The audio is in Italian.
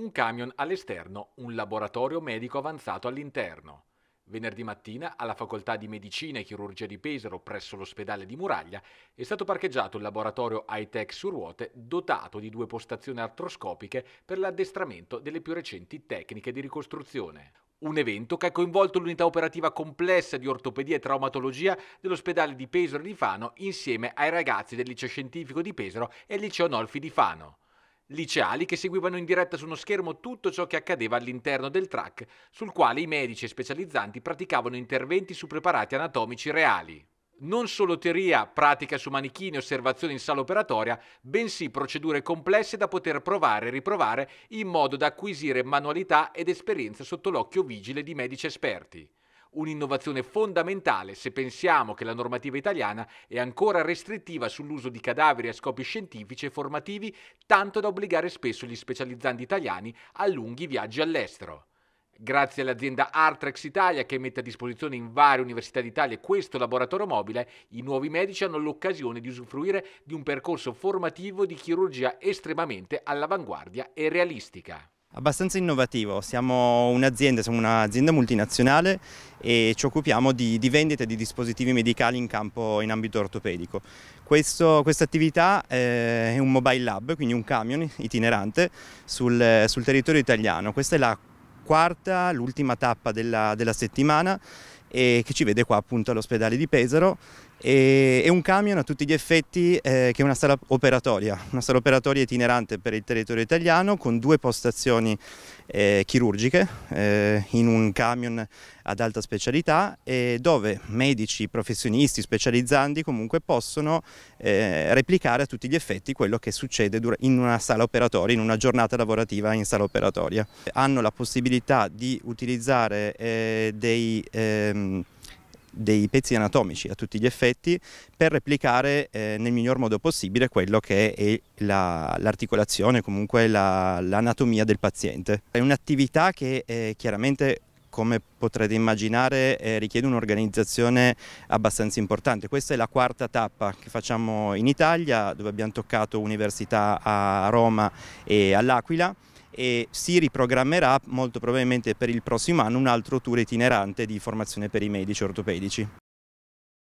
un camion all'esterno, un laboratorio medico avanzato all'interno. Venerdì mattina, alla Facoltà di Medicina e Chirurgia di Pesaro, presso l'ospedale di Muraglia, è stato parcheggiato il laboratorio high-tech su ruote, dotato di due postazioni artroscopiche per l'addestramento delle più recenti tecniche di ricostruzione. Un evento che ha coinvolto l'unità operativa complessa di ortopedia e traumatologia dell'ospedale di Pesaro di Fano insieme ai ragazzi del liceo scientifico di Pesaro e il liceo Nolfi di Fano liceali che seguivano in diretta su uno schermo tutto ciò che accadeva all'interno del track, sul quale i medici e specializzanti praticavano interventi su preparati anatomici reali. Non solo teoria, pratica su manichini, e osservazione in sala operatoria, bensì procedure complesse da poter provare e riprovare in modo da acquisire manualità ed esperienza sotto l'occhio vigile di medici esperti un'innovazione fondamentale se pensiamo che la normativa italiana è ancora restrittiva sull'uso di cadaveri a scopi scientifici e formativi, tanto da obbligare spesso gli specializzanti italiani a lunghi viaggi all'estero. Grazie all'azienda Artrex Italia che mette a disposizione in varie università d'Italia questo laboratorio mobile, i nuovi medici hanno l'occasione di usufruire di un percorso formativo di chirurgia estremamente all'avanguardia e realistica. Abbastanza innovativo, siamo un'azienda, siamo un'azienda multinazionale e ci occupiamo di, di vendita di dispositivi medicali in campo in ambito ortopedico. Questa attività eh, è un mobile lab, quindi un camion itinerante sul, sul territorio italiano. Questa è la quarta, l'ultima tappa della, della settimana e che ci vede qua appunto all'ospedale di Pesaro e, un camion a tutti gli effetti eh, che è una sala operatoria, una sala operatoria itinerante per il territorio italiano con due postazioni eh, chirurgiche eh, in un camion ad alta specialità dove medici, professionisti, specializzanti comunque possono eh, replicare a tutti gli effetti quello che succede in una sala operatoria, in una giornata lavorativa in sala operatoria. Hanno la possibilità di utilizzare eh, dei... Ehm, dei pezzi anatomici a tutti gli effetti per replicare eh, nel miglior modo possibile quello che è l'articolazione, la, comunque l'anatomia del paziente. È un'attività che eh, chiaramente come potrete immaginare eh, richiede un'organizzazione abbastanza importante. Questa è la quarta tappa che facciamo in Italia dove abbiamo toccato università a Roma e all'Aquila e si riprogrammerà molto probabilmente per il prossimo anno un altro tour itinerante di formazione per i medici ortopedici.